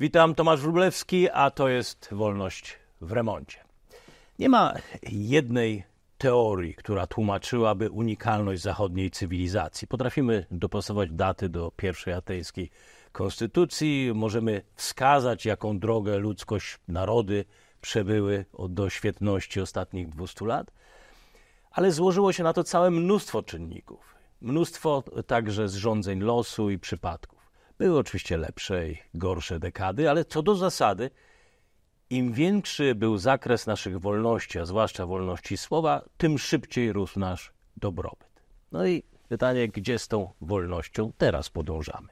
Witam, Tomasz Wróblewski, a to jest Wolność w remoncie. Nie ma jednej teorii, która tłumaczyłaby unikalność zachodniej cywilizacji. Potrafimy dopasować daty do pierwszej ateńskiej konstytucji, możemy wskazać, jaką drogę ludzkość, narody przebyły do świetności ostatnich 200 lat, ale złożyło się na to całe mnóstwo czynników, mnóstwo także zrządzeń losu i przypadków. Były oczywiście lepsze i gorsze dekady, ale co do zasady, im większy był zakres naszych wolności, a zwłaszcza wolności słowa, tym szybciej rósł nasz dobrobyt. No i pytanie, gdzie z tą wolnością teraz podążamy?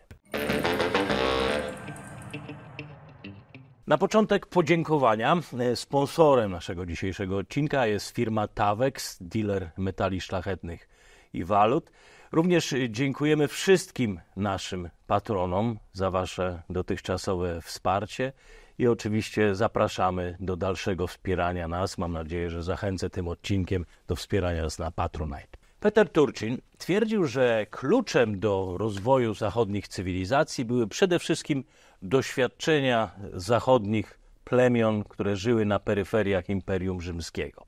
Na początek podziękowania. Sponsorem naszego dzisiejszego odcinka jest firma Tavex, dealer metali szlachetnych i walut. Również dziękujemy wszystkim naszym patronom za Wasze dotychczasowe wsparcie i oczywiście zapraszamy do dalszego wspierania nas. Mam nadzieję, że zachęcę tym odcinkiem do wspierania nas na Patronite. Peter Turcin twierdził, że kluczem do rozwoju zachodnich cywilizacji były przede wszystkim doświadczenia zachodnich plemion, które żyły na peryferiach Imperium Rzymskiego.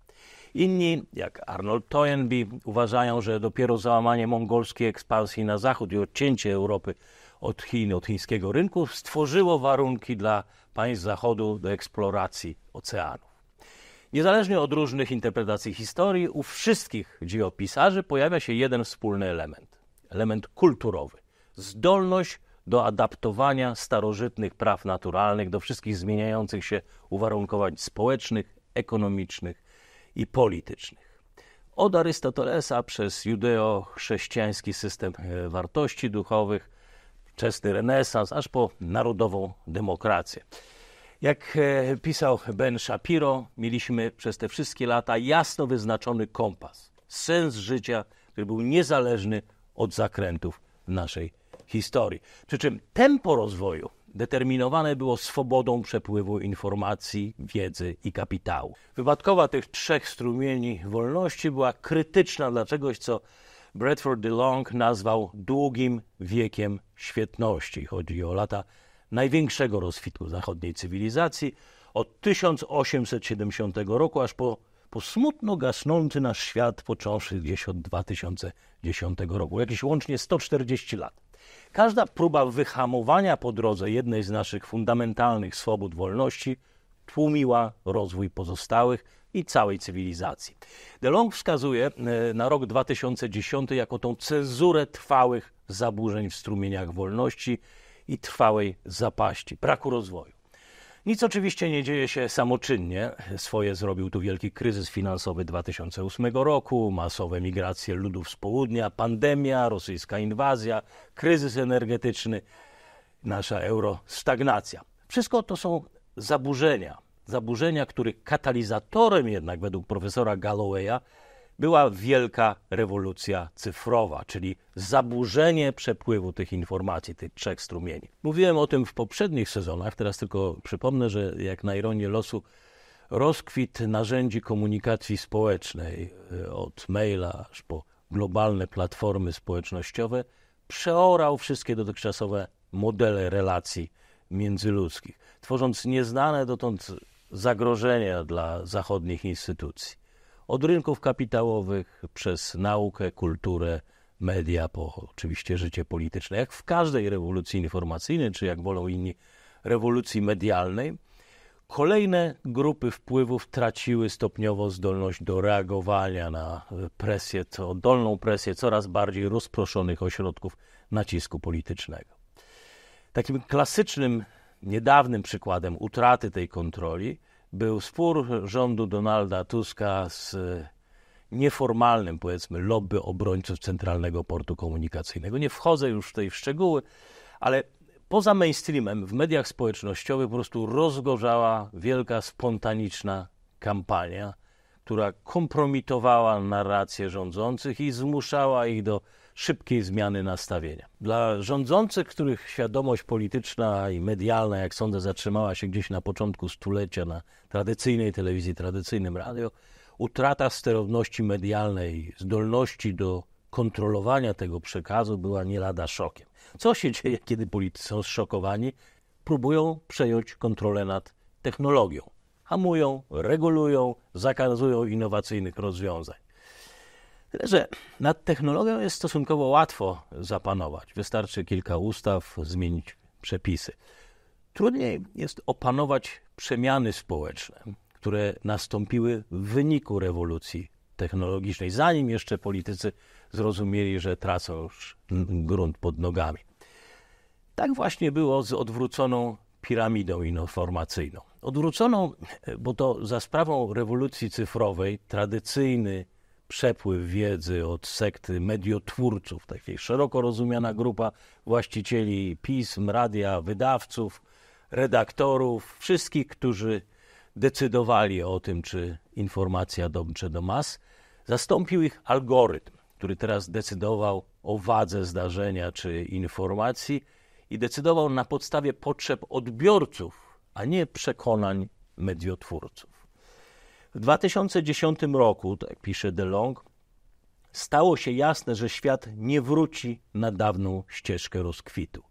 Inni, jak Arnold Toynbee, uważają, że dopiero załamanie mongolskiej ekspansji na zachód i odcięcie Europy od Chin, od chińskiego rynku stworzyło warunki dla państw zachodu do eksploracji oceanów. Niezależnie od różnych interpretacji historii, u wszystkich dziejopisarzy pojawia się jeden wspólny element element kulturowy zdolność do adaptowania starożytnych praw naturalnych do wszystkich zmieniających się uwarunkowań społecznych, ekonomicznych i politycznych. Od Arystotelesa przez judeo-chrześcijański system e, wartości duchowych, wczesny renesans, aż po narodową demokrację. Jak e, pisał Ben Shapiro, mieliśmy przez te wszystkie lata jasno wyznaczony kompas, sens życia, który był niezależny od zakrętów naszej historii. Przy czym tempo rozwoju determinowane było swobodą przepływu informacji, wiedzy i kapitału. Wypadkowa tych trzech strumieni wolności była krytyczna dla czegoś, co Bradford DeLong nazwał długim wiekiem świetności. Chodzi o lata największego rozkwitu zachodniej cywilizacji od 1870 roku aż po, po smutno gasnący nasz świat, począwszy gdzieś od 2010 roku, jakieś łącznie 140 lat. Każda próba wyhamowania po drodze jednej z naszych fundamentalnych swobód wolności tłumiła rozwój pozostałych i całej cywilizacji. DeLong wskazuje e, na rok 2010 jako tą cezurę trwałych zaburzeń w strumieniach wolności i trwałej zapaści, braku rozwoju. Nic oczywiście nie dzieje się samoczynnie. Swoje zrobił tu wielki kryzys finansowy 2008 roku, masowe migracje ludów z południa, pandemia, rosyjska inwazja, kryzys energetyczny, nasza eurostagnacja. Wszystko to są zaburzenia. Zaburzenia, których katalizatorem jednak według profesora Gallowaya była wielka rewolucja cyfrowa, czyli zaburzenie przepływu tych informacji, tych trzech strumieni. Mówiłem o tym w poprzednich sezonach, teraz tylko przypomnę, że jak na ironię losu rozkwit narzędzi komunikacji społecznej y, od maila aż po globalne platformy społecznościowe przeorał wszystkie dotychczasowe modele relacji międzyludzkich, tworząc nieznane dotąd zagrożenia dla zachodnich instytucji. Od rynków kapitałowych przez naukę, kulturę, media, po oczywiście życie polityczne. Jak w każdej rewolucji informacyjnej, czy jak wolą inni, rewolucji medialnej, kolejne grupy wpływów traciły stopniowo zdolność do reagowania na presję, to dolną presję coraz bardziej rozproszonych ośrodków nacisku politycznego. Takim klasycznym, niedawnym przykładem utraty tej kontroli był spór rządu Donalda Tuska z e, nieformalnym, powiedzmy, lobby obrońców Centralnego Portu Komunikacyjnego. Nie wchodzę już tutaj w szczegóły, ale poza mainstreamem w mediach społecznościowych po prostu rozgorzała wielka, spontaniczna kampania, która kompromitowała narrację rządzących i zmuszała ich do szybkiej zmiany nastawienia. Dla rządzących, których świadomość polityczna i medialna, jak sądzę, zatrzymała się gdzieś na początku stulecia na tradycyjnej telewizji, tradycyjnym radio, utrata sterowności medialnej, zdolności do kontrolowania tego przekazu była nie lada szokiem. Co się dzieje, kiedy politycy są zszokowani? Próbują przejąć kontrolę nad technologią. Hamują, regulują, zakazują innowacyjnych rozwiązań. Tyle, że nad technologią jest stosunkowo łatwo zapanować. Wystarczy kilka ustaw, zmienić przepisy. Trudniej jest opanować przemiany społeczne, które nastąpiły w wyniku rewolucji technologicznej, zanim jeszcze politycy zrozumieli, że tracą już grunt pod nogami. Tak właśnie było z odwróconą piramidą informacyjną. Odwróconą, bo to za sprawą rewolucji cyfrowej tradycyjny przepływ wiedzy od sekty mediotwórców, takiej szeroko rozumiana grupa właścicieli pism, radia, wydawców, redaktorów, wszystkich, którzy decydowali o tym, czy informacja dobrze do mas. Zastąpił ich algorytm, który teraz decydował o wadze zdarzenia czy informacji i decydował na podstawie potrzeb odbiorców, a nie przekonań mediotwórców. W 2010 roku, tak pisze DeLong, stało się jasne, że świat nie wróci na dawną ścieżkę rozkwitu.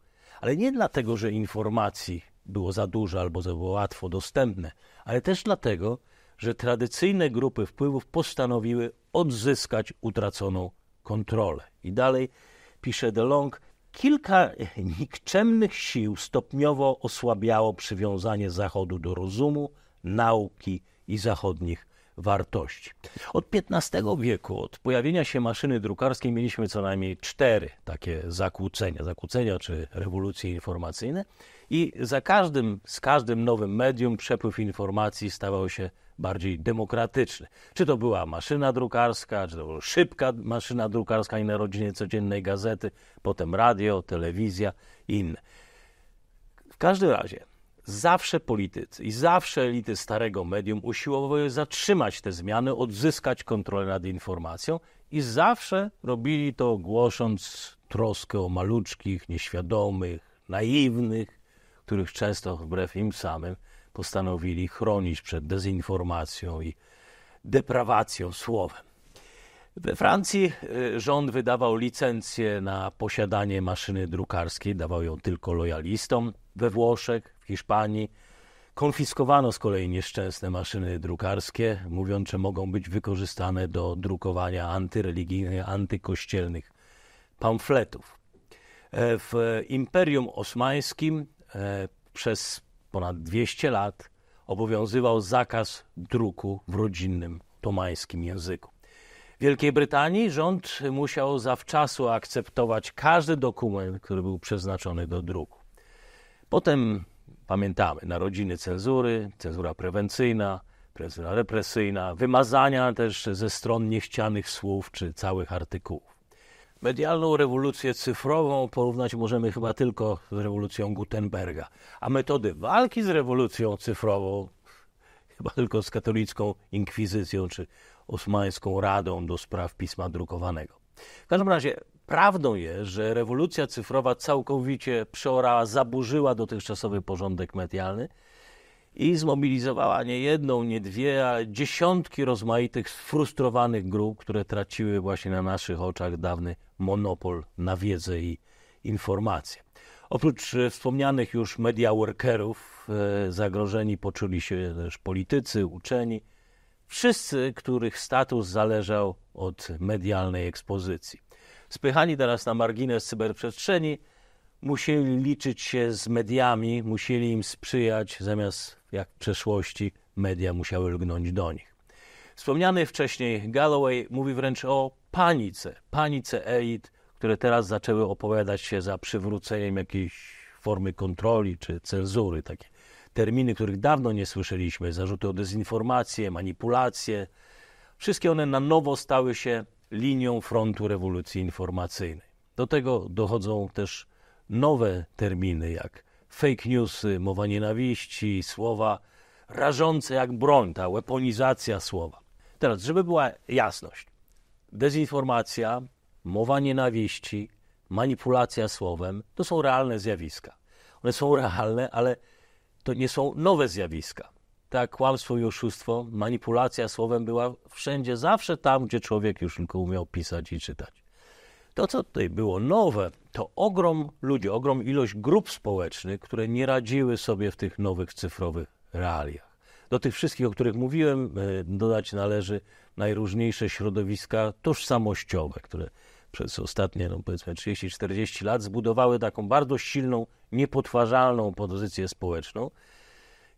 Ale nie dlatego, że informacji było za dużo albo za było łatwo dostępne, ale też dlatego, że tradycyjne grupy wpływów postanowiły odzyskać utraconą kontrolę. I dalej pisze DeLong, kilka nikczemnych sił stopniowo osłabiało przywiązanie Zachodu do rozumu, nauki i zachodnich wartości. Od XV wieku, od pojawienia się maszyny drukarskiej, mieliśmy co najmniej cztery takie zakłócenia, zakłócenia czy rewolucje informacyjne, i za każdym, z każdym nowym medium przepływ informacji stawał się bardziej demokratyczny. Czy to była maszyna drukarska, czy to była szybka maszyna drukarska i na rodzinie codziennej gazety, potem radio, telewizja i inne. W każdym razie Zawsze politycy i zawsze elity starego medium usiłowały zatrzymać te zmiany, odzyskać kontrolę nad informacją i zawsze robili to głosząc troskę o maluczkich, nieświadomych, naiwnych, których często wbrew im samym postanowili chronić przed dezinformacją i deprawacją słowem. We Francji y, rząd wydawał licencję na posiadanie maszyny drukarskiej, dawał ją tylko lojalistom. We Włoszech Hiszpanii. Konfiskowano z kolei nieszczęsne maszyny drukarskie, mówiąc, że mogą być wykorzystane do drukowania antyreligijnych, antykościelnych pamfletów. E, w Imperium Osmańskim e, przez ponad 200 lat obowiązywał zakaz druku w rodzinnym tomańskim języku. W Wielkiej Brytanii rząd musiał zawczasu akceptować każdy dokument, który był przeznaczony do druku. Potem Pamiętamy, narodziny cenzury, cenzura prewencyjna, cenzura represyjna, wymazania też ze stron niechcianych słów czy całych artykułów. Medialną rewolucję cyfrową porównać możemy chyba tylko z rewolucją Gutenberga, a metody walki z rewolucją cyfrową chyba tylko z katolicką inkwizycją czy osmańską radą do spraw pisma drukowanego. W każdym razie Prawdą jest, że rewolucja cyfrowa całkowicie przeorała, zaburzyła dotychczasowy porządek medialny i zmobilizowała nie jedną, nie dwie, ale dziesiątki rozmaitych sfrustrowanych grup, które traciły właśnie na naszych oczach dawny monopol na wiedzę i informacje. Oprócz e, wspomnianych już media workerów, e, zagrożeni poczuli się też politycy, uczeni, wszyscy, których status zależał od medialnej ekspozycji spychani teraz na margines cyberprzestrzeni, musieli liczyć się z mediami, musieli im sprzyjać, zamiast jak w przeszłości media musiały lgnąć do nich. Wspomniany wcześniej Galloway mówi wręcz o panice, panice elit, które teraz zaczęły opowiadać się za przywróceniem jakiejś formy kontroli czy cenzury. Takie terminy, których dawno nie słyszeliśmy, zarzuty o dezinformację, manipulacje. Wszystkie one na nowo stały się linią frontu rewolucji informacyjnej. Do tego dochodzą też nowe terminy, jak fake newsy, mowa nienawiści, słowa rażące jak broń, ta weaponizacja słowa. Teraz, żeby była jasność, dezinformacja, mowa nienawiści, manipulacja słowem to są realne zjawiska. One są realne, ale to nie są nowe zjawiska tak, kłamstwo i oszustwo, manipulacja słowem była wszędzie, zawsze tam, gdzie człowiek już tylko umiał pisać i czytać. To, co tutaj było nowe, to ogrom ludzi, ogrom ilość grup społecznych, które nie radziły sobie w tych nowych cyfrowych realiach. Do tych wszystkich, o których mówiłem, e, dodać należy najróżniejsze środowiska tożsamościowe, które przez ostatnie, no powiedzmy, 30-40 lat zbudowały taką bardzo silną, niepotwarzalną pozycję społeczną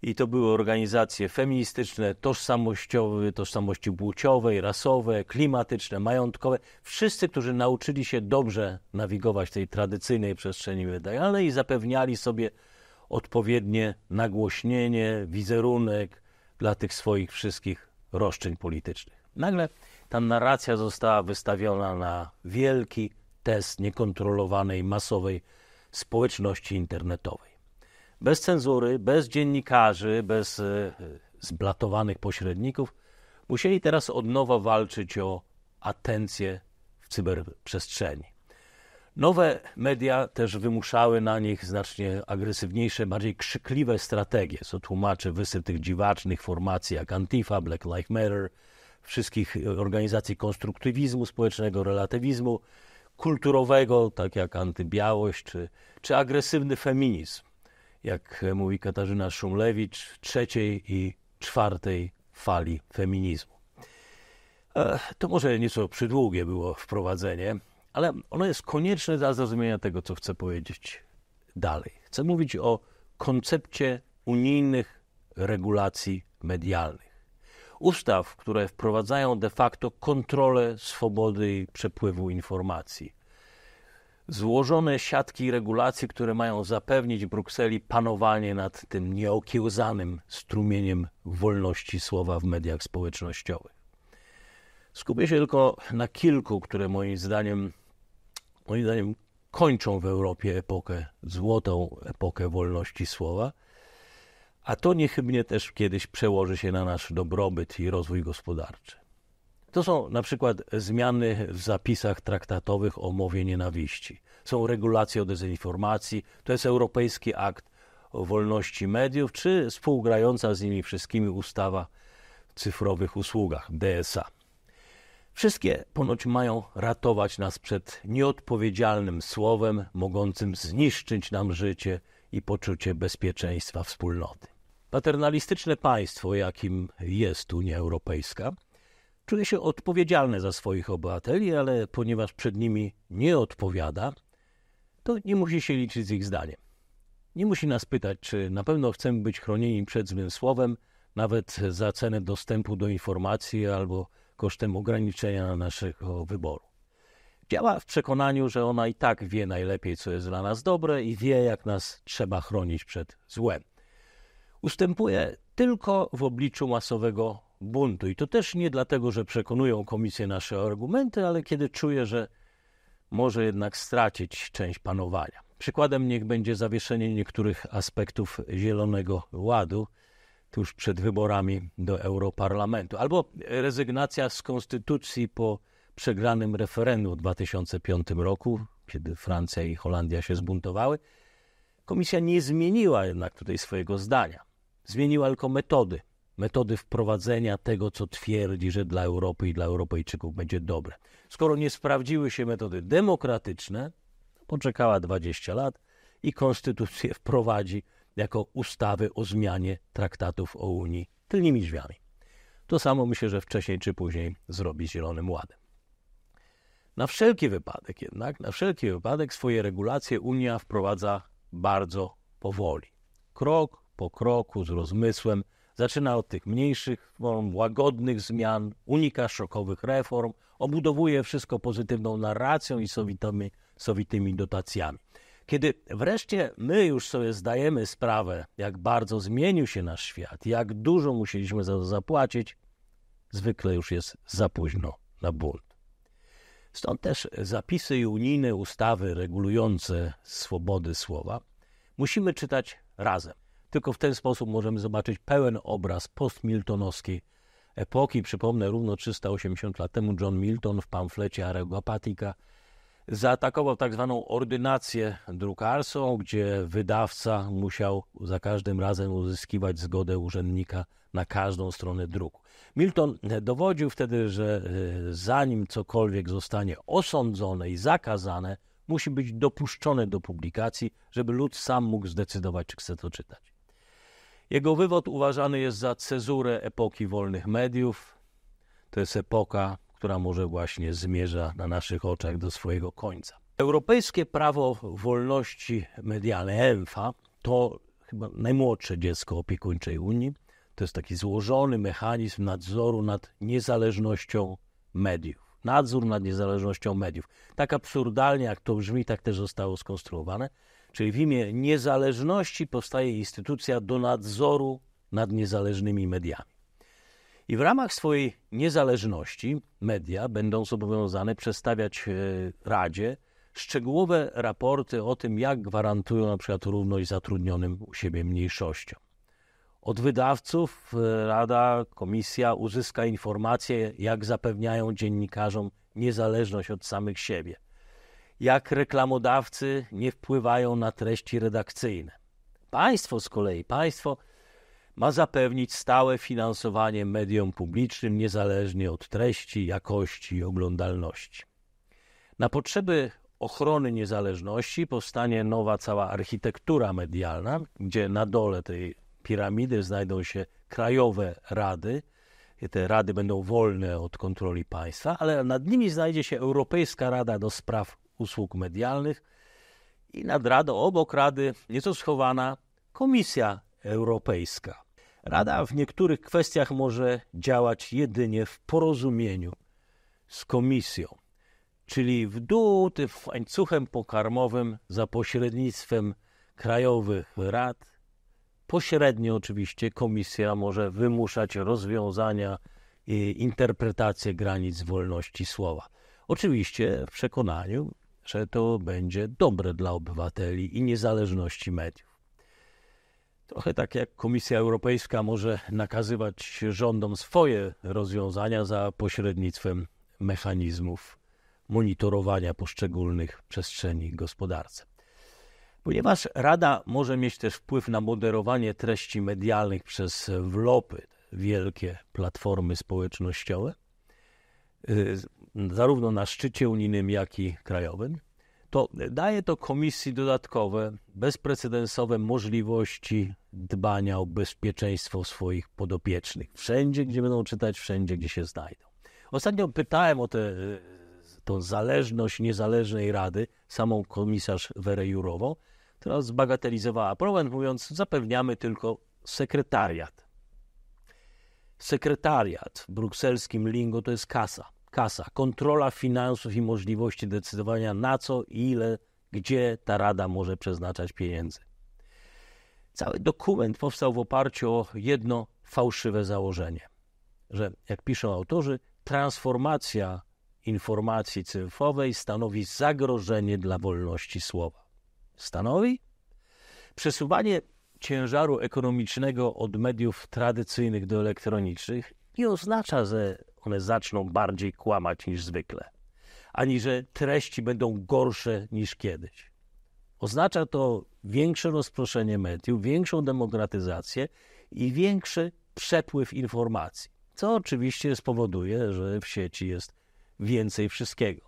i to były organizacje feministyczne, tożsamościowe, tożsamości płciowej, rasowe, klimatyczne, majątkowe. Wszyscy, którzy nauczyli się dobrze nawigować tej tradycyjnej przestrzeni medialnej i zapewniali sobie odpowiednie nagłośnienie, wizerunek dla tych swoich wszystkich roszczeń politycznych. Nagle ta narracja została wystawiona na wielki test niekontrolowanej, masowej społeczności internetowej bez cenzury, bez dziennikarzy, bez e, e, zblatowanych pośredników, musieli teraz od nowa walczyć o atencję w cyberprzestrzeni. Nowe media też wymuszały na nich znacznie agresywniejsze, bardziej krzykliwe strategie, co tłumaczy wysyp tych dziwacznych formacji jak Antifa, Black Lives Matter, wszystkich e, organizacji konstruktywizmu społecznego, relatywizmu kulturowego, tak jak antybiałość, czy, czy agresywny feminizm jak mówi Katarzyna Szumlewicz, trzeciej i czwartej fali feminizmu. E, to może nieco przydługie było wprowadzenie, ale ono jest konieczne dla zrozumienia tego, co chcę powiedzieć dalej. Chcę mówić o koncepcie unijnych regulacji medialnych. Ustaw, które wprowadzają de facto kontrolę swobody przepływu informacji złożone siatki regulacji, które mają zapewnić Brukseli panowanie nad tym nieokiełzanym strumieniem wolności słowa w mediach społecznościowych. Skupię się tylko na kilku, które moim zdaniem, moim zdaniem kończą w Europie epokę, złotą epokę wolności słowa, a to niechybnie też kiedyś przełoży się na nasz dobrobyt i rozwój gospodarczy. To są na przykład zmiany w zapisach traktatowych o mowie nienawiści. Są regulacje o dezinformacji, to jest Europejski Akt Wolności Mediów, czy współgrająca z nimi wszystkimi ustawa w cyfrowych usługach, DSA. Wszystkie ponoć mają ratować nas przed nieodpowiedzialnym słowem mogącym zniszczyć nam życie i poczucie bezpieczeństwa wspólnoty. Paternalistyczne państwo, jakim jest Unia Europejska, czuje się odpowiedzialny za swoich obywateli, ale ponieważ przed nimi nie odpowiada, to nie musi się liczyć z ich zdaniem. Nie musi nas pytać, czy na pewno chcemy być chronieni przed złym słowem, nawet za cenę dostępu do informacji albo kosztem ograniczenia naszego wyboru. Działa w przekonaniu, że ona i tak wie najlepiej, co jest dla nas dobre i wie, jak nas trzeba chronić przed złem. Ustępuje tylko w obliczu masowego buntu. I to też nie dlatego, że przekonują komisję nasze argumenty, ale kiedy czuję, że może jednak stracić część panowania. Przykładem niech będzie zawieszenie niektórych aspektów Zielonego Ładu tuż przed wyborami do Europarlamentu, albo rezygnacja z konstytucji po przegranym referendum w 2005 roku, kiedy Francja i Holandia się zbuntowały. Komisja nie zmieniła jednak tutaj swojego zdania. Zmieniła tylko metody metody wprowadzenia tego, co twierdzi, że dla Europy i dla Europejczyków będzie dobre. Skoro nie sprawdziły się metody demokratyczne, poczekała 20 lat i konstytucję wprowadzi jako ustawy o zmianie traktatów o Unii tylnymi drzwiami. To samo myślę, że wcześniej czy później zrobi z Zielonym Ładem. Na wszelki wypadek jednak, na wszelki wypadek swoje regulacje Unia wprowadza bardzo powoli. Krok po kroku, z rozmysłem, Zaczyna od tych mniejszych form, łagodnych zmian, unika szokowych reform, obudowuje wszystko pozytywną narracją i sowitymi, sowitymi dotacjami. Kiedy wreszcie my już sobie zdajemy sprawę, jak bardzo zmienił się nasz świat, jak dużo musieliśmy za to zapłacić, zwykle już jest za późno na bunt. Stąd też zapisy i unijne ustawy regulujące swobody słowa musimy czytać razem. Tylko w ten sposób możemy zobaczyć pełen obraz postmiltonowskiej epoki. Przypomnę, równo 380 lat temu John Milton w pamflecie Areopagica zaatakował tak zwaną ordynację drukarską, gdzie wydawca musiał za każdym razem uzyskiwać zgodę urzędnika na każdą stronę druku. Milton dowodził wtedy, że e, zanim cokolwiek zostanie osądzone i zakazane, musi być dopuszczone do publikacji, żeby lud sam mógł zdecydować, czy chce to czytać. Jego wywód uważany jest za cezurę epoki wolnych mediów. To jest epoka, która może właśnie zmierza na naszych oczach do swojego końca. Europejskie prawo wolności medialnej, EMFA, to chyba najmłodsze dziecko opiekuńczej Unii. To jest taki złożony mechanizm nadzoru nad niezależnością mediów. Nadzór nad niezależnością mediów. Tak absurdalnie, jak to brzmi, tak też zostało skonstruowane. Czyli w imię niezależności powstaje instytucja do nadzoru nad niezależnymi mediami. I w ramach swojej niezależności media będą zobowiązane przedstawiać e, Radzie szczegółowe raporty o tym, jak gwarantują na przykład równość zatrudnionym u siebie mniejszościom. Od wydawców e, Rada, Komisja uzyska informacje, jak zapewniają dziennikarzom niezależność od samych siebie – jak reklamodawcy nie wpływają na treści redakcyjne. Państwo z kolei, państwo ma zapewnić stałe finansowanie mediom publicznym niezależnie od treści, jakości i oglądalności. Na potrzeby ochrony niezależności powstanie nowa cała architektura medialna, gdzie na dole tej piramidy znajdą się krajowe rady. Te rady będą wolne od kontroli państwa, ale nad nimi znajdzie się Europejska Rada do Spraw usług medialnych i nad radą, obok Rady, nieco schowana Komisja Europejska. Rada w niektórych kwestiach może działać jedynie w porozumieniu z Komisją, czyli w dół tym łańcuchem pokarmowym za pośrednictwem krajowych rad. Pośrednio oczywiście Komisja może wymuszać rozwiązania i interpretację granic wolności słowa. Oczywiście w przekonaniu, to będzie dobre dla obywateli i niezależności mediów. Trochę tak jak Komisja Europejska może nakazywać rządom swoje rozwiązania za pośrednictwem mechanizmów monitorowania poszczególnych przestrzeni gospodarce. Ponieważ Rada może mieć też wpływ na moderowanie treści medialnych przez wlopy, wielkie platformy społecznościowe, y, zarówno na szczycie unijnym, jak i krajowym, to daje to komisji dodatkowe, bezprecedensowe możliwości dbania o bezpieczeństwo swoich podopiecznych. Wszędzie, gdzie będą czytać, wszędzie, gdzie się znajdą. Ostatnio pytałem o tę e, zależność niezależnej rady, samą komisarz Werę Jurową, która zbagatelizowała problem, mówiąc, zapewniamy tylko sekretariat. Sekretariat w brukselskim lingo to jest kasa kasa, kontrola finansów i możliwości decydowania na co, ile, gdzie ta rada może przeznaczać pieniędzy. Cały dokument powstał w oparciu o jedno fałszywe założenie, że jak piszą autorzy, transformacja informacji cyfrowej stanowi zagrożenie dla wolności słowa. Stanowi? Przesuwanie ciężaru ekonomicznego od mediów tradycyjnych do elektronicznych nie oznacza, że one zaczną bardziej kłamać niż zwykle, ani że treści będą gorsze niż kiedyś. Oznacza to większe rozproszenie mediów, większą demokratyzację i większy przepływ informacji, co oczywiście spowoduje, że w sieci jest więcej wszystkiego.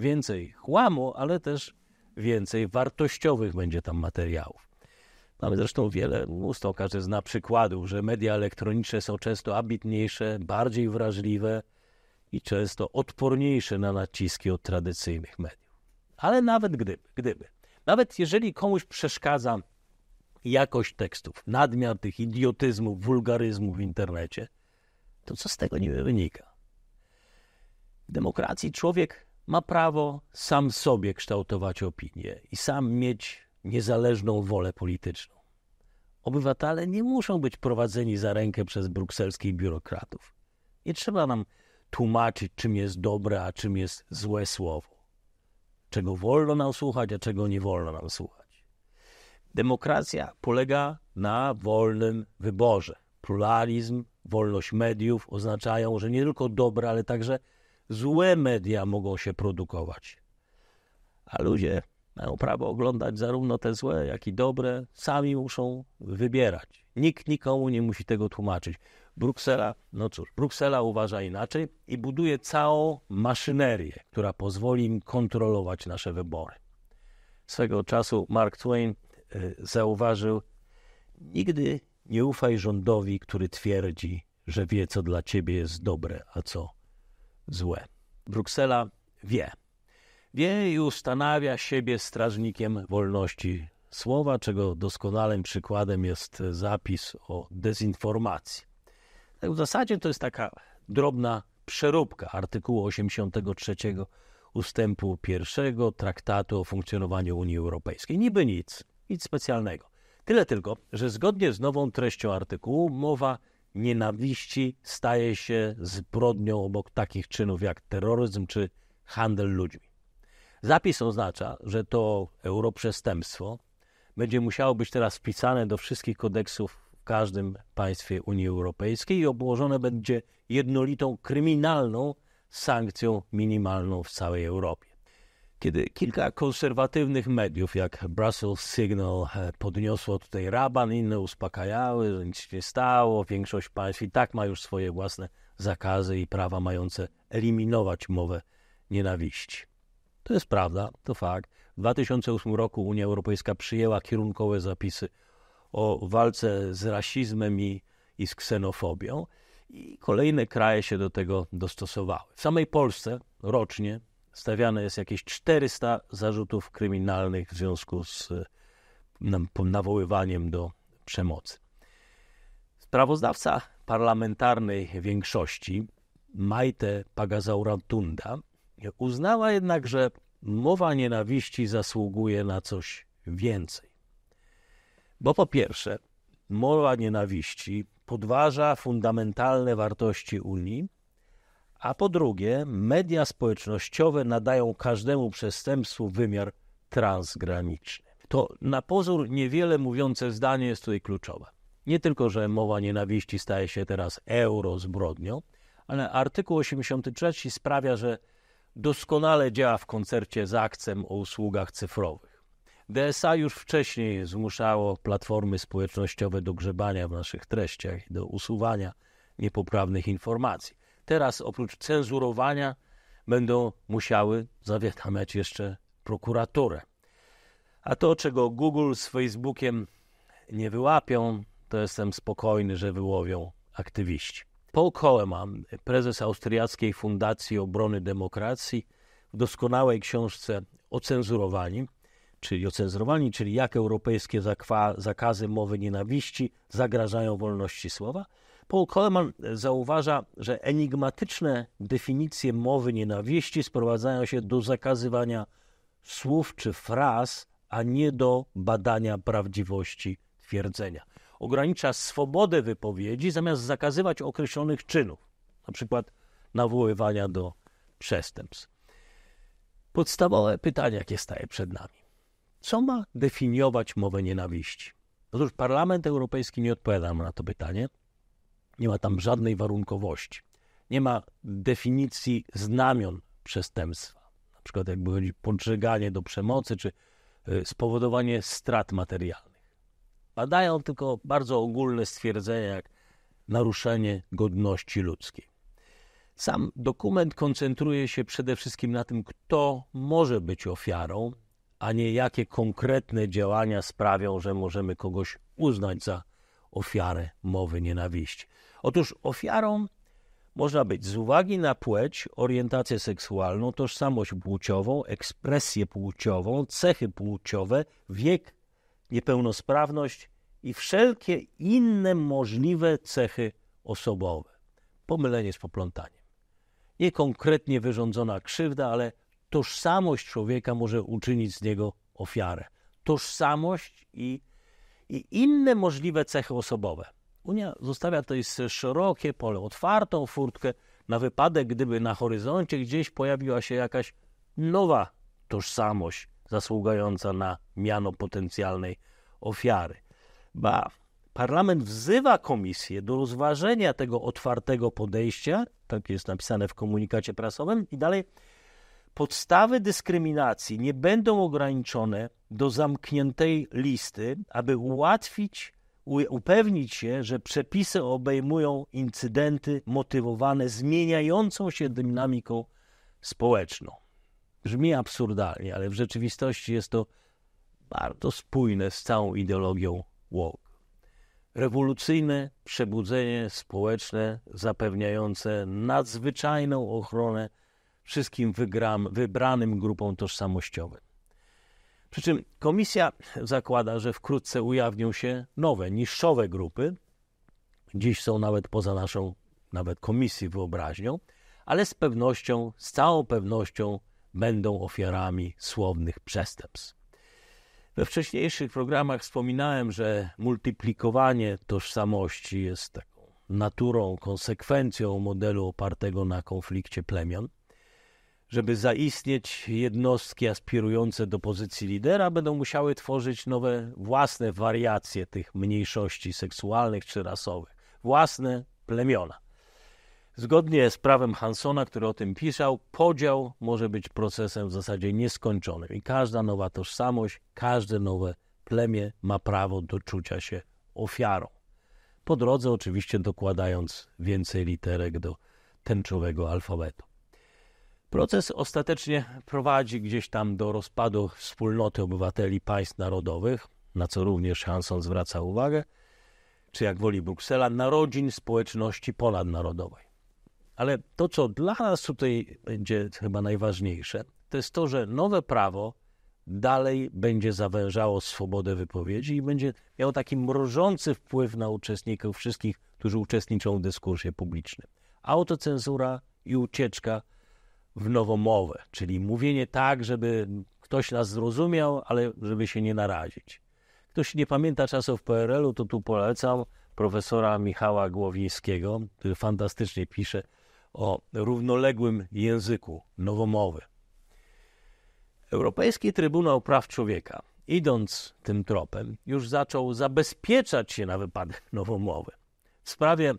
Więcej chłamu, ale też więcej wartościowych będzie tam materiałów. Mamy zresztą wiele, mnóstwo, każdy zna przykładów, że media elektroniczne są często ambitniejsze, bardziej wrażliwe i często odporniejsze na naciski od tradycyjnych mediów. Ale nawet gdyby, gdyby, nawet jeżeli komuś przeszkadza jakość tekstów, nadmiar tych idiotyzmów, wulgaryzmów w internecie, to co z tego niby wynika? W demokracji człowiek ma prawo sam sobie kształtować opinię i sam mieć niezależną wolę polityczną. Obywatele nie muszą być prowadzeni za rękę przez brukselskich biurokratów. Nie trzeba nam tłumaczyć, czym jest dobre, a czym jest złe słowo. Czego wolno nam słuchać, a czego nie wolno nam słuchać. Demokracja polega na wolnym wyborze. Pluralizm, wolność mediów oznaczają, że nie tylko dobre, ale także złe media mogą się produkować. A ludzie mają prawo oglądać zarówno te złe, jak i dobre. Sami muszą wybierać. Nikt nikomu nie musi tego tłumaczyć. Bruksela, no cóż, Bruksela uważa inaczej i buduje całą maszynerię, która pozwoli im kontrolować nasze wybory. Swego czasu Mark Twain y, zauważył: Nigdy nie ufaj rządowi, który twierdzi, że wie, co dla ciebie jest dobre, a co złe. Bruksela wie, wie i ustanawia siebie strażnikiem wolności słowa, czego doskonałym przykładem jest zapis o dezinformacji. Tak w zasadzie to jest taka drobna przeróbka artykułu 83 ustępu 1 Traktatu o funkcjonowaniu Unii Europejskiej. Niby nic, nic specjalnego. Tyle tylko, że zgodnie z nową treścią artykułu mowa nienawiści staje się zbrodnią obok takich czynów jak terroryzm czy handel ludźmi. Zapis oznacza, że to europrzestępstwo będzie musiało być teraz wpisane do wszystkich kodeksów w każdym państwie Unii Europejskiej i obłożone będzie jednolitą kryminalną sankcją minimalną w całej Europie. Kiedy kilka konserwatywnych mediów, jak Brussels Signal, e, podniosło tutaj raban, inne uspokajały, że nic się nie stało, większość państw i tak ma już swoje własne zakazy i prawa mające eliminować mowę nienawiści. To jest prawda, to fakt. W 2008 roku Unia Europejska przyjęła kierunkowe zapisy o walce z rasizmem i, i z ksenofobią i kolejne kraje się do tego dostosowały. W samej Polsce rocznie stawiane jest jakieś 400 zarzutów kryminalnych w związku z nawoływaniem do przemocy. Sprawozdawca parlamentarnej większości, Majte Pagazaurantunda, Uznała jednak, że mowa nienawiści zasługuje na coś więcej. Bo po pierwsze, mowa nienawiści podważa fundamentalne wartości Unii, a po drugie, media społecznościowe nadają każdemu przestępstwu wymiar transgraniczny. To na pozór niewiele mówiące zdanie jest tutaj kluczowe. Nie tylko, że mowa nienawiści staje się teraz eurozbrodnią, ale artykuł 83 sprawia, że doskonale działa w koncercie z akcem o usługach cyfrowych. DSA już wcześniej zmuszało platformy społecznościowe do grzebania w naszych treściach i do usuwania niepoprawnych informacji. Teraz oprócz cenzurowania będą musiały zawiadamiać jeszcze prokuraturę. A to, czego Google z Facebookiem nie wyłapią, to jestem spokojny, że wyłowią aktywiści. Paul Koeman, prezes Austriackiej Fundacji Obrony Demokracji, w doskonałej książce Ocenzurowani, czyli Ocenzurowani, czyli jak europejskie zakazy mowy nienawiści zagrażają wolności słowa, Paul Coleman zauważa, że enigmatyczne definicje mowy nienawiści sprowadzają się do zakazywania słów czy fraz, a nie do badania prawdziwości twierdzenia ogranicza swobodę wypowiedzi, zamiast zakazywać określonych czynów, na przykład nawoływania do przestępstw. Podstawowe pytanie, jakie staje przed nami. Co ma definiować mowę nienawiści? Otóż Parlament Europejski nie odpowiada nam na to pytanie. Nie ma tam żadnej warunkowości. Nie ma definicji znamion przestępstwa, na przykład jakby chodzi podżeganie do przemocy czy y, spowodowanie strat materialnych. Padają tylko bardzo ogólne stwierdzenia, jak naruszenie godności ludzkiej. Sam dokument koncentruje się przede wszystkim na tym, kto może być ofiarą, a nie jakie konkretne działania sprawią, że możemy kogoś uznać za ofiarę mowy nienawiści. Otóż ofiarą można być z uwagi na płeć, orientację seksualną, tożsamość płciową, ekspresję płciową, cechy płciowe, wiek niepełnosprawność i wszelkie inne możliwe cechy osobowe. Pomylenie z poplątaniem. Nie konkretnie wyrządzona krzywda, ale tożsamość człowieka może uczynić z niego ofiarę. Tożsamość i, i inne możliwe cechy osobowe. Unia zostawia to jest szerokie pole, otwartą furtkę na wypadek, gdyby na horyzoncie gdzieś pojawiła się jakaś nowa tożsamość, zasługująca na miano potencjalnej ofiary. Ba, parlament wzywa komisję do rozważenia tego otwartego podejścia, tak jest napisane w komunikacie prasowym, i dalej podstawy dyskryminacji nie będą ograniczone do zamkniętej listy, aby ułatwić, upewnić się, że przepisy obejmują incydenty motywowane zmieniającą się dynamiką społeczną brzmi absurdalnie, ale w rzeczywistości jest to bardzo spójne z całą ideologią woke. Rewolucyjne przebudzenie społeczne zapewniające nadzwyczajną ochronę wszystkim wygram, wybranym grupom tożsamościowym. Przy czym komisja zakłada, że wkrótce ujawnią się nowe, niższowe grupy. Dziś są nawet poza naszą, nawet komisji wyobraźnią, ale z pewnością, z całą pewnością będą ofiarami słownych przestępstw. We wcześniejszych programach wspominałem, że multiplikowanie tożsamości jest taką naturą, konsekwencją modelu opartego na konflikcie plemion. Żeby zaistnieć, jednostki aspirujące do pozycji lidera będą musiały tworzyć nowe własne wariacje tych mniejszości seksualnych czy rasowych, własne plemiona. Zgodnie z prawem Hansona, który o tym pisał, podział może być procesem w zasadzie nieskończonym i każda nowa tożsamość, każde nowe plemię ma prawo do czucia się ofiarą. Po drodze oczywiście dokładając więcej literek do tęczowego alfabetu. Proces ostatecznie prowadzi gdzieś tam do rozpadu wspólnoty obywateli państw narodowych, na co również Hanson zwraca uwagę, czy jak woli Bruksela, narodzin społeczności ponadnarodowej. Ale to, co dla nas tutaj będzie chyba najważniejsze, to jest to, że nowe prawo dalej będzie zawężało swobodę wypowiedzi i będzie miało taki mrożący wpływ na uczestników wszystkich, którzy uczestniczą w dyskursie publicznym. Autocenzura i ucieczka w nowomowę, czyli mówienie tak, żeby ktoś nas zrozumiał, ale żeby się nie narazić. Ktoś nie pamięta czasów PRL-u, to tu polecam profesora Michała Głowińskiego, który fantastycznie pisze o równoległym języku nowomowy. Europejski Trybunał Praw Człowieka, idąc tym tropem, już zaczął zabezpieczać się na wypadek nowomowy. W sprawie e,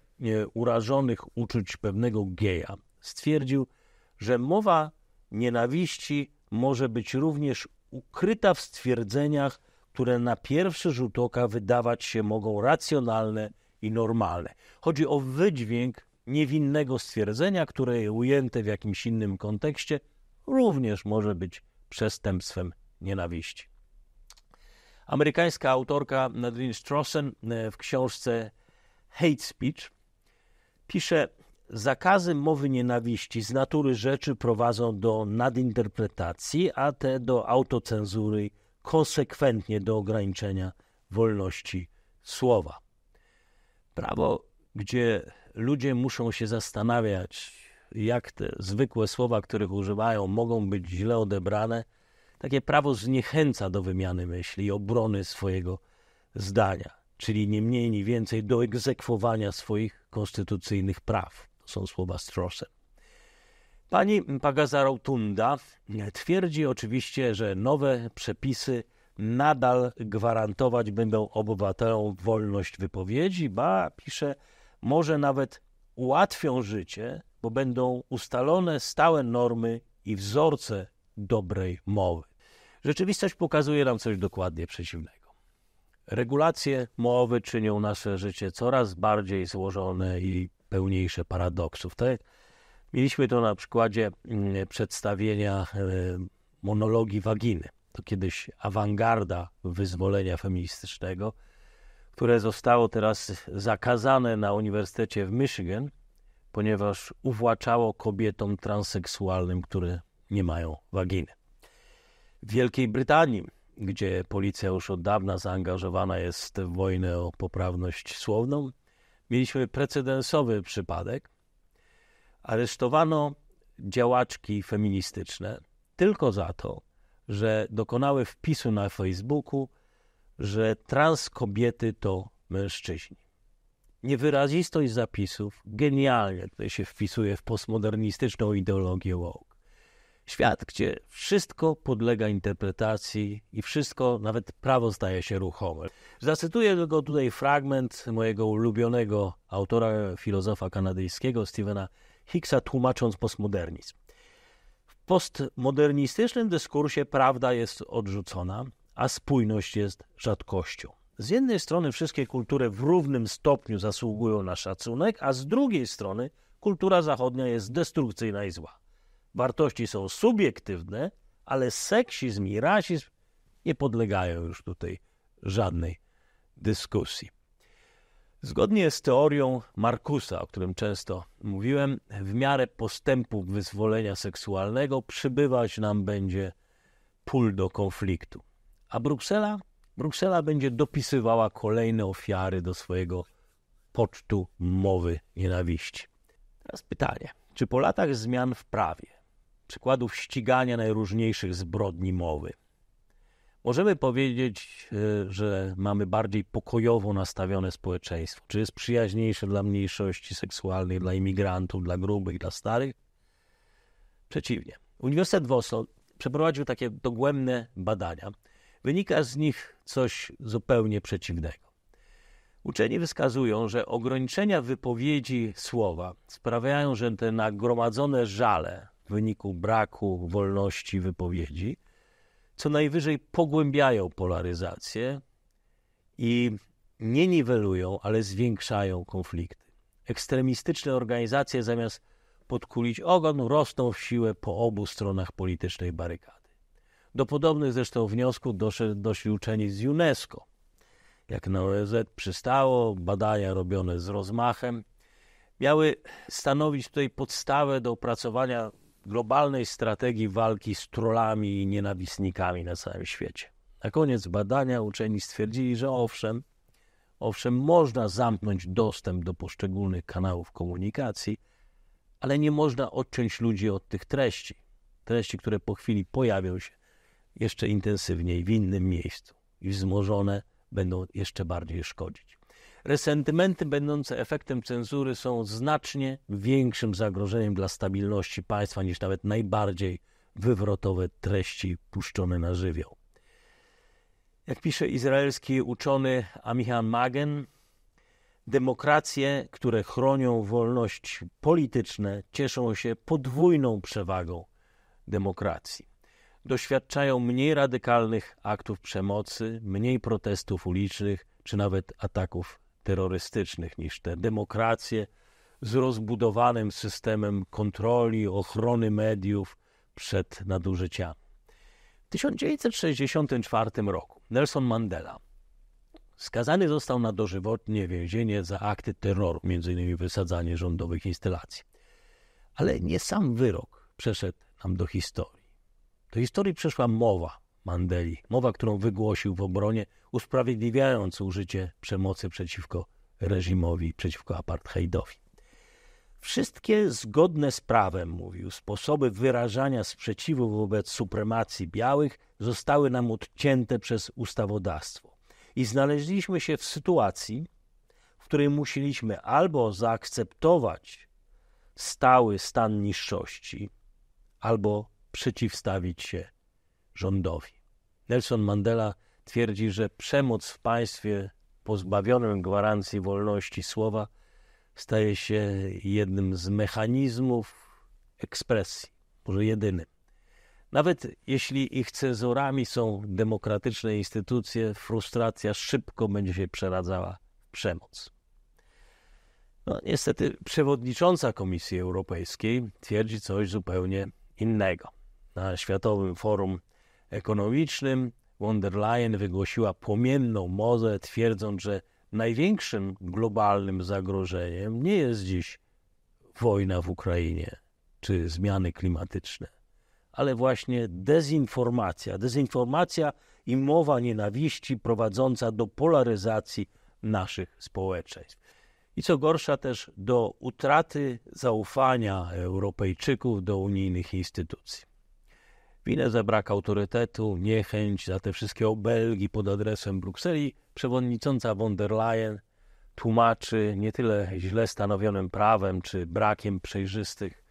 urażonych uczuć pewnego geja stwierdził, że mowa nienawiści może być również ukryta w stwierdzeniach, które na pierwszy rzut oka wydawać się mogą racjonalne i normalne. Chodzi o wydźwięk niewinnego stwierdzenia, które ujęte w jakimś innym kontekście również może być przestępstwem nienawiści. Amerykańska autorka Nadine Strossen e, w książce Hate Speech pisze: Zakazy mowy nienawiści z natury rzeczy prowadzą do nadinterpretacji, a te do autocenzury, konsekwentnie do ograniczenia wolności słowa. Prawo, gdzie ludzie muszą się zastanawiać, jak te zwykłe słowa, których używają, mogą być źle odebrane. Takie prawo zniechęca do wymiany myśli i obrony swojego zdania, czyli nie mniej, nie więcej do egzekwowania swoich konstytucyjnych praw. To są słowa Strosse. Pani Rotunda twierdzi oczywiście, że nowe przepisy nadal gwarantować będą obywatelom wolność wypowiedzi, ba, pisze, może nawet ułatwią życie, bo będą ustalone stałe normy i wzorce dobrej mowy. Rzeczywistość pokazuje nam coś dokładnie przeciwnego. Regulacje mowy czynią nasze życie coraz bardziej złożone i pełniejsze paradoksów. Tak? Mieliśmy to na przykładzie mm, przedstawienia e, monologii waginy. To kiedyś awangarda wyzwolenia feministycznego – które zostało teraz zakazane na Uniwersytecie w Michigan, ponieważ uwłaczało kobietom transseksualnym, które nie mają waginy. W Wielkiej Brytanii, gdzie policja już od dawna zaangażowana jest w wojnę o poprawność słowną, mieliśmy precedensowy przypadek. Aresztowano działaczki feministyczne tylko za to, że dokonały wpisu na Facebooku że trans kobiety to mężczyźni. Niewyrazistość zapisów genialnie tutaj się wpisuje w postmodernistyczną ideologię woke. Świat, gdzie wszystko podlega interpretacji i wszystko, nawet prawo staje się ruchome. Zacytuję tylko tutaj fragment mojego ulubionego autora, filozofa kanadyjskiego Stevena Hicksa, tłumacząc postmodernizm. W postmodernistycznym dyskursie prawda jest odrzucona, a spójność jest rzadkością. Z jednej strony wszystkie kultury w równym stopniu zasługują na szacunek, a z drugiej strony kultura zachodnia jest destrukcyjna i zła. Wartości są subiektywne, ale seksizm i rasizm nie podlegają już tutaj żadnej dyskusji. Zgodnie z teorią Markusa, o którym często mówiłem, w miarę postępu wyzwolenia seksualnego przybywać nam będzie pól do konfliktu. A Bruksela? Bruksela będzie dopisywała kolejne ofiary do swojego pocztu mowy nienawiści. Teraz pytanie, czy po latach zmian w prawie, przykładów ścigania najróżniejszych zbrodni mowy, możemy powiedzieć, e, że mamy bardziej pokojowo nastawione społeczeństwo? Czy jest przyjaźniejsze dla mniejszości seksualnych, dla imigrantów, dla grubych, dla starych? Przeciwnie. Uniwersytet w Oslo przeprowadził takie dogłębne badania Wynika z nich coś zupełnie przeciwnego. Uczeni wskazują, że ograniczenia wypowiedzi słowa sprawiają, że te nagromadzone żale w wyniku braku wolności wypowiedzi co najwyżej pogłębiają polaryzację i nie niwelują, ale zwiększają konflikty. Ekstremistyczne organizacje zamiast podkulić ogon, rosną w siłę po obu stronach politycznej barykady. Do podobnych zresztą wniosków doszedł, doszli uczeni z UNESCO. Jak na ONZ e przystało, badania robione z rozmachem miały stanowić tutaj podstawę do opracowania globalnej strategii walki z trollami i nienawistnikami na całym świecie. Na koniec badania uczeni stwierdzili, że owszem, owszem, można zamknąć dostęp do poszczególnych kanałów komunikacji, ale nie można odciąć ludzi od tych treści. Treści, które po chwili pojawią się jeszcze intensywniej w innym miejscu i wzmożone będą jeszcze bardziej szkodzić. Resentymenty będące efektem cenzury są znacznie większym zagrożeniem dla stabilności państwa niż nawet najbardziej wywrotowe treści puszczone na żywioł. Jak pisze izraelski uczony Amihan Magen, demokracje, które chronią wolność polityczne, cieszą się podwójną przewagą demokracji doświadczają mniej radykalnych aktów przemocy, mniej protestów ulicznych czy nawet ataków terrorystycznych niż te demokracje z rozbudowanym systemem kontroli, ochrony mediów przed nadużyciami. W 1964 roku Nelson Mandela skazany został na dożywotnie więzienie za akty terroru, m.in. wysadzanie rządowych instalacji. Ale nie sam wyrok przeszedł nam do historii. Do historii przeszła mowa Mandeli, mowa, którą wygłosił w obronie, usprawiedliwiając użycie przemocy przeciwko reżimowi, przeciwko apartheidowi. Wszystkie zgodne z prawem, mówił, sposoby wyrażania sprzeciwu wobec supremacji białych zostały nam odcięte przez ustawodawstwo. I znaleźliśmy się w sytuacji, w której musieliśmy albo zaakceptować stały stan niższości, albo przeciwstawić się rządowi. Nelson Mandela twierdzi, że przemoc w państwie pozbawionym gwarancji wolności słowa staje się jednym z mechanizmów ekspresji, może jedynym. Nawet jeśli ich cenzorami są demokratyczne instytucje, frustracja szybko będzie się przeradzała w przemoc. No, niestety przewodnicząca Komisji Europejskiej twierdzi coś zupełnie innego na Światowym Forum Ekonomicznym von der Leyen wygłosiła płomienną mozę, twierdząc, że największym globalnym zagrożeniem nie jest dziś wojna w Ukrainie czy zmiany klimatyczne, ale właśnie dezinformacja. Dezinformacja i mowa nienawiści prowadząca do polaryzacji naszych społeczeństw. I co gorsza, też do utraty zaufania Europejczyków do unijnych instytucji winę brak autorytetu, niechęć za te wszystkie obelgi pod adresem Brukseli przewodnicząca von der Leyen tłumaczy nie tyle źle stanowionym prawem czy brakiem przejrzystych,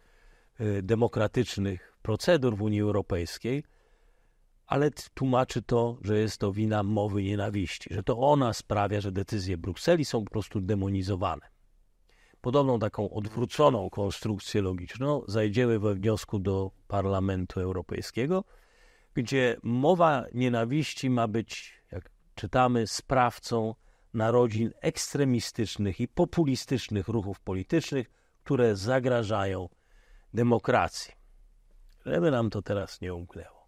y, demokratycznych procedur w Unii Europejskiej, ale tłumaczy to, że jest to wina mowy nienawiści, że to ona sprawia, że decyzje Brukseli są po prostu demonizowane podobną taką odwróconą konstrukcję logiczną zajdziemy we wniosku do Parlamentu Europejskiego, gdzie mowa nienawiści ma być, jak czytamy, sprawcą narodzin ekstremistycznych i populistycznych ruchów politycznych, które zagrażają demokracji. Żeby nam to teraz nie umknęło.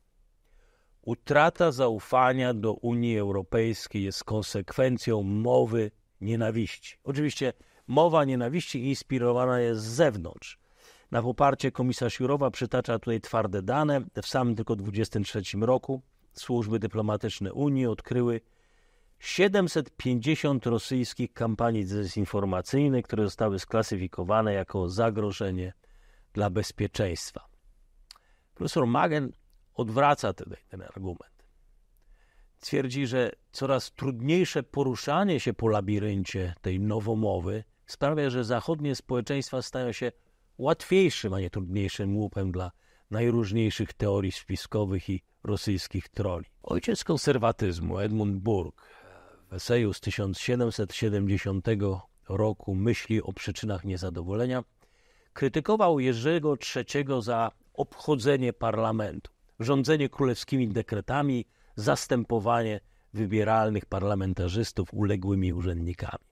Utrata zaufania do Unii Europejskiej jest konsekwencją mowy nienawiści. Oczywiście Mowa nienawiści inspirowana jest z zewnątrz. Na poparcie komisarz Jurowa przytacza tutaj twarde dane. W samym tylko 23 roku służby dyplomatyczne Unii odkryły 750 rosyjskich kampanii dezinformacyjnych, które zostały sklasyfikowane jako zagrożenie dla bezpieczeństwa. Profesor Magen odwraca tutaj ten argument. Twierdzi, że coraz trudniejsze poruszanie się po labiryncie tej nowomowy – sprawia, że zachodnie społeczeństwa stają się łatwiejszym, a nie trudniejszym łupem dla najróżniejszych teorii spiskowych i rosyjskich troli. Ojciec konserwatyzmu Edmund Burke w eseju z 1770 roku Myśli o przyczynach niezadowolenia krytykował Jerzego III za obchodzenie parlamentu, rządzenie królewskimi dekretami, zastępowanie wybieralnych parlamentarzystów uległymi urzędnikami.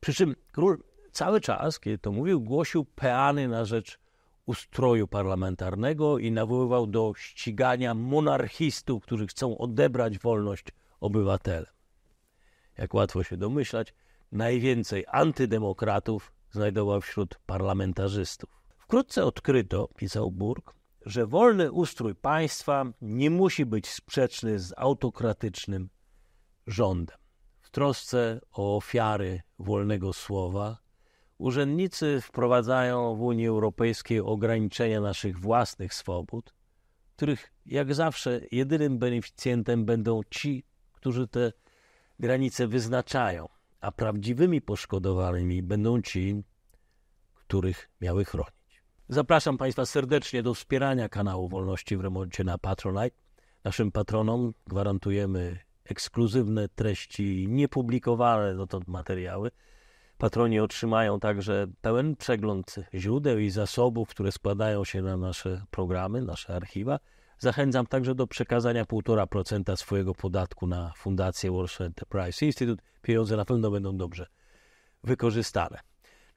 Przy czym król cały czas, kiedy to mówił, głosił peany na rzecz ustroju parlamentarnego i nawoływał do ścigania monarchistów, którzy chcą odebrać wolność obywatelom. Jak łatwo się domyślać, najwięcej antydemokratów znajdował wśród parlamentarzystów. Wkrótce odkryto, pisał Burg, że wolny ustrój państwa nie musi być sprzeczny z autokratycznym rządem. W trosce o ofiary wolnego słowa, urzędnicy wprowadzają w Unii Europejskiej ograniczenia naszych własnych swobód, których jak zawsze jedynym beneficjentem będą ci, którzy te granice wyznaczają, a prawdziwymi poszkodowanymi będą ci, których miały chronić. Zapraszam Państwa serdecznie do wspierania kanału Wolności w Remoncie na Patronite. Naszym patronom gwarantujemy ekskluzywne treści, niepublikowane dotąd no materiały. Patroni otrzymają także pełen przegląd źródeł i zasobów, które składają się na nasze programy, nasze archiwa. Zachęcam także do przekazania 1,5% swojego podatku na Fundację Warsaw Enterprise Institute. Pieniądze na pewno będą dobrze wykorzystane.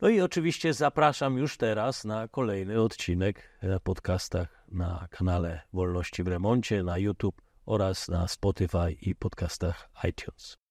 No i oczywiście zapraszam już teraz na kolejny odcinek na podcastach na kanale Wolności w Remoncie, na YouTube oraz na Spotify i podcastach iTunes.